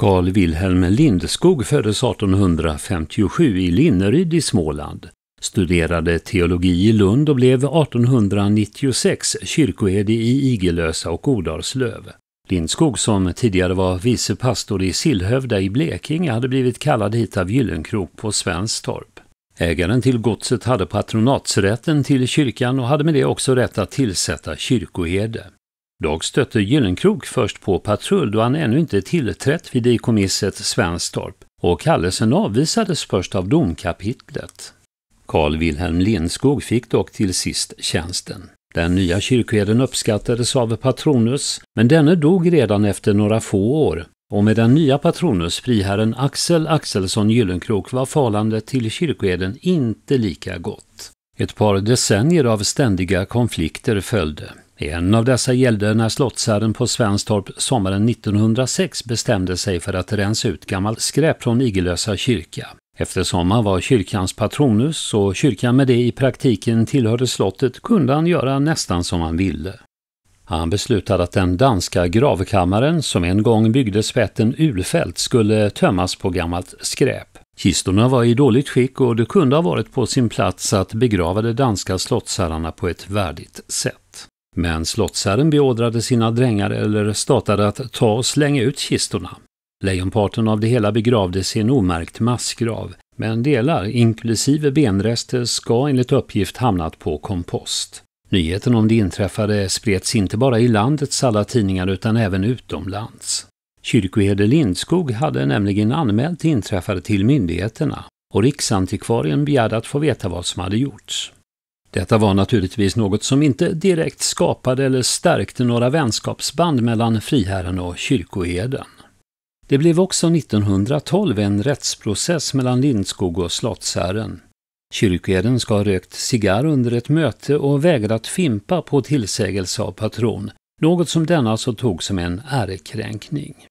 Carl Wilhelm Lindskog föddes 1857 i Linneryd i Småland. Studerade teologi i Lund och blev 1896 kyrkoherde i Igelösa och Odarslöv. Lindskog, som tidigare var vice pastor i Sillhövda i Blekinge, hade blivit kallad hit av Gyllenkrok på Svenstorp. Ägaren till godset hade patronatsrätten till kyrkan och hade med det också rätt att tillsätta kyrkoherde. Dock stötte Gyllenkrok först på patrull då han ännu inte tillträtt vid ekomisset Svenstorp och kallelsen avvisades först av domkapitlet. Carl Wilhelm Lindskog fick dock till sist tjänsten. Den nya kyrkoherden uppskattades av Patronus, men denne dog redan efter några få år och med den nya Patronus, friherren Axel Axelsson Gyllenkrok, var förhållandet till kyrkoherden inte lika gott. Ett par decennier av ständiga konflikter följde. En av dessa gällde när slottsherren på Svenstorp sommaren 1906 bestämde sig för att rensa ut gammalt skräp från Igelösa kyrka. Eftersom han var kyrkans patronus och kyrkan med det i praktiken tillhörde slottet kunde han göra nästan som han ville. Han beslutade att den danska gravkammaren som en gång byggdes vid ätten Ulfält skulle tömmas på gammalt skräp. Kistorna var i dåligt skick och det kunde ha varit på sin plats att begrava de danska slottsherrarna på ett värdigt sätt. Men slottsherren beordrade sina drängar eller statade att ta och slänga ut kistorna. Lejonparten av det hela begravdes i en omärkt massgrav, men delar, inklusive benrester, ska enligt uppgift hamnat på kompost. Nyheten om det inträffade spreds inte bara i landets alla tidningar utan även utomlands. Kyrkoherde Lindskog hade nämligen anmält det inträffade till myndigheterna och riksantikvarien begärde att få veta vad som hade gjorts. Detta var naturligtvis något som inte direkt skapade eller stärkte några vänskapsband mellan friherren och kyrkoherden. Det blev också 1912 en rättsprocess mellan Lindskog och slottsherren. Kyrkoherden ska ha rökt cigarr under ett möte och vägrat fimpa på tillsägelse av patron, något som denna så alltså tog som en ärekränkning.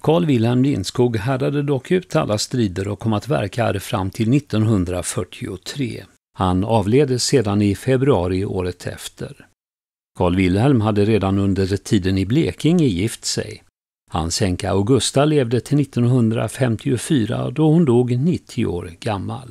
Carl Wilhelm Lindskog härdade dock ut alla strider och kom att verka här fram till 1943. Han avled sedan i februari året efter. Carl Wilhelm hade redan under tiden i Blekinge gift sig. Hans änka Augusta levde till 1954 då hon dog 90 år gammal.